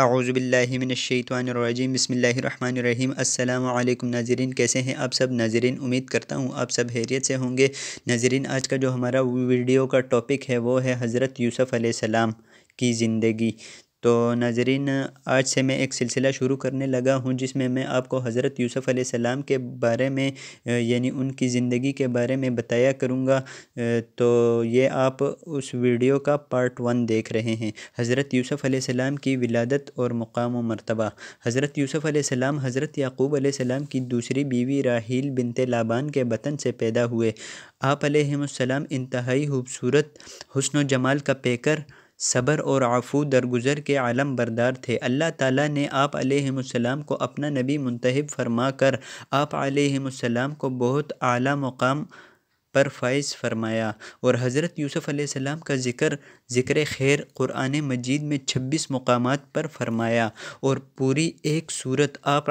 आउज़बिल्लिमिनशैतवानरजीम बसमीम अल्लाम नाजरन कैसे हैं आप सब नाजरन उम्मीद करता हूँ आप सब हैरियत से होंगे नाजरन आज का जो हमारा वीडियो का टॉपिक है वो है हज़रत यूसफ़ की ज़िंदगी तो नाजरीन आज से मैं एक सिलसिला शुरू करने लगा हूँ जिसमें मैं आपको हज़रत यूसुफ़ सलाम के बारे में यानी उनकी ज़िंदगी के बारे में बताया करूँगा तो ये आप उस वीडियो का पार्ट वन देख रहे हैं हज़रत यूसुफ़ सलाम की विलादत और मकाम व मरतबा हज़रत यूसुफ़ सलाम हज़रत याकूब सलाम की दूसरी बीवी राहील बिनते लाबान के बतन से पैदा हुए आप अलैहिस्सलाम इंतहाई खूबसूरत हसन जमाल का पेकर सबर और आफू दरगुजर के आलम बरदार थे अल्लाह ताला ने आप आपलम को अपना नबी मुंतब फरमा कर आप आलम को बहुत आला मकाम पर फ़ायज़ फरमाया और हज़रत यूसुफ़ सलाम का ज़िक्र ज़िक्र खैर क़ुरान मजीद में छब्बीस मकाम पर फरमाया और पूरी एक सूरत आप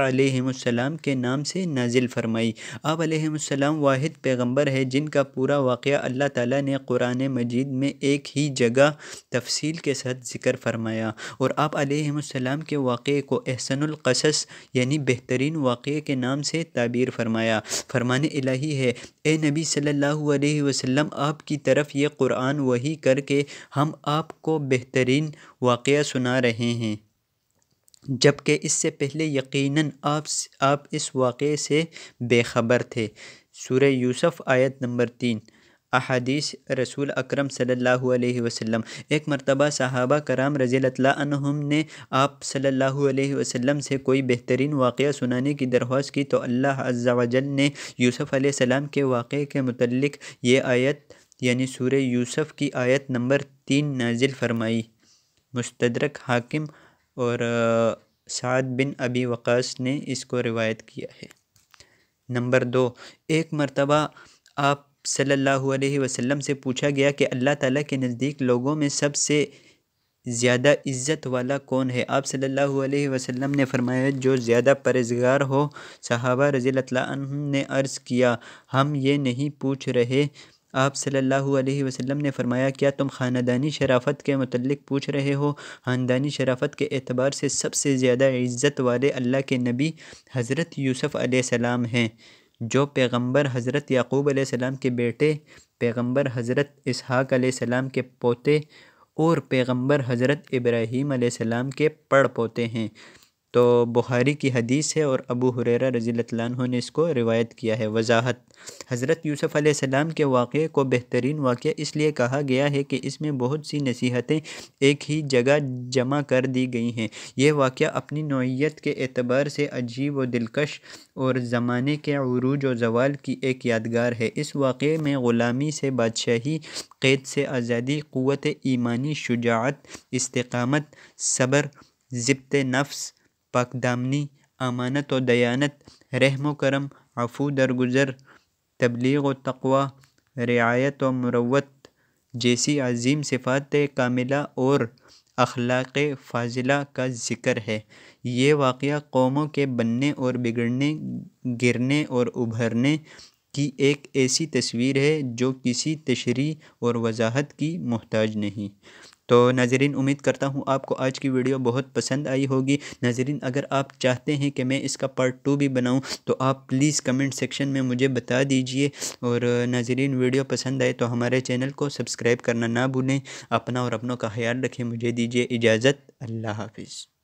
के नाम से नाजिल फरमाई आप वाद वाहिद पैगम्बर है जिनका पूरा वाक़ अल्लाह ताला ने क़ुरान मजीद में एक ही जगह तफसील के साथ ज़िक्र फरमाया और आप के वाक़े को एहसनकसस यानी बेहतरीन वाक़े के नाम से ताबीर फरमाया फरमान इलाही है ए नबी सल्ला वसल्लम आपकी तरफ ये कुरान वही करके हम आपको बेहतरीन वाक़ सुना रहे हैं जबकि इससे पहले यकीनन आप आप इस वाक़े से बेखबर थे सूर्य यूसुफ आयत नंबर तीन अहदीस रसूल अक्रम सल्लल्लाहु वसम एक मरतबा साहबा कराम रजील अनहम ने आप सल्ला वसम से कोई बेहतरीन वाक़ सुनाने की दरख्वास्त की तो अल्लाह अज्जावजल ने यूसुफ़ सलाम के वाक़े के मतलब ये आयत यानी सूर यूसफ़ की आयत नंबर तीन नाजिल फरमाई मुस्तरक हाकिम और साद बिन अबी वक़ास ने इसको रिवायत किया है नंबर दो एक मरतबा आप सल्लल्लाहु अलैहि वसल्लम से पूछा गया कि अल्लाह ताला के नज़दीक लोगों में सबसे ज़्यादा इज़्ज़त वाला कौन है आप सल्लल्लाहु अलैहि वसल्लम ने फरमाया जो ज़्यादा परहेजगार हो सहाबा रज़ी ने अर्ज़ किया हम ये नहीं पूछ रहे आप सल्लल्लाहु अलैहि वसल्लम ने फरमाया क्या तुम ख़ानदानी शराफत के मतलब पूछ रहे हो ख़ानदानी शराफत के एतबार से सबसे ज़्यादा इज़्ज़त वाले अल्लाह के नबी हज़रत यूसुफ़ सलाम हैं जो पैगंबर हज़रत याक़ूब अलैहिस्सलाम के बेटे पैगंबर हज़रत इसहाक अलैहिस्सलाम के पोते और पैगंबर हज़रत इब्राहीम अलैहिस्सलाम के पड़ पोते हैं तो बुखारी की हदीस है और अबू हुरेरा रजील्ला ने इसको रिवायत किया है वजाहत हज़रत यूसुफ़ आसमाम के वाक़े को बेहतरीन वाक़ इसलिए कहा गया है कि इसमें बहुत सी नसीहतें एक ही जगह जमा कर दी गई हैं यह वाक़ अपनी नौीयत के एतबार से अजीब व दिलकश और ज़माने के अरूज व जवाल की एक यादगार है इस वाक़े में ग़ुलामी से बादशाही क़ैद से आज़ादी क़वत ईमानी शुजात इस्तकामत सब्र ज़ब्त नफ्स पाकदामनी अमानत व दयानत रहमो करम अफू दरगुजर तबलीग व तकवा रियायत व मरवत जैसी अजीम सिफ़ात कामिला और अखलाक फाजिला का ज़िक्र है ये वाक़ कौमों के बनने और बिगड़ने गिरने और उभरने की एक ऐसी तस्वीर है जो किसी तशरी और वजाहत की मोहताज नहीं तो नाजरीन उम्मीद करता हूँ आपको आज की वीडियो बहुत पसंद आई होगी नाजरीन अगर आप चाहते हैं कि मैं इसका पार्ट टू भी बनाऊँ तो आप प्लीज़ कमेंट सेक्शन में मुझे बता दीजिए और नाजरीन वीडियो पसंद आए तो हमारे चैनल को सब्सक्राइब करना ना भूलें अपना और अपनों का ख्याल रखें मुझे दीजिए इजाज़त अल्लाह हाफिज़